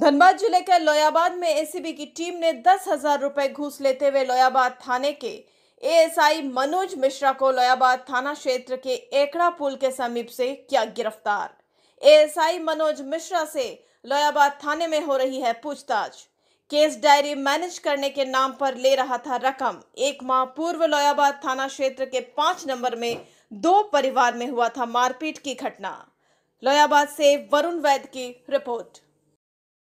धनबाद जिले के लोयाबाद में एसीबी की टीम ने दस हजार रुपए घूस लेते हुए लोयाबाद थाने के एएसआई मनोज मिश्रा को लोयाबाद थाना क्षेत्र के एकड़ा पुल के समीप से किया गिरफ्तार एएसआई मनोज मिश्रा से लोयाबाद थाने में हो रही है पूछताछ केस डायरी मैनेज करने के नाम पर ले रहा था रकम एक माह पूर्व लोयाबाद थाना क्षेत्र के पांच नंबर में दो परिवार में हुआ था मारपीट की घटना लोयाबाद से वरुण वैद्य की रिपोर्ट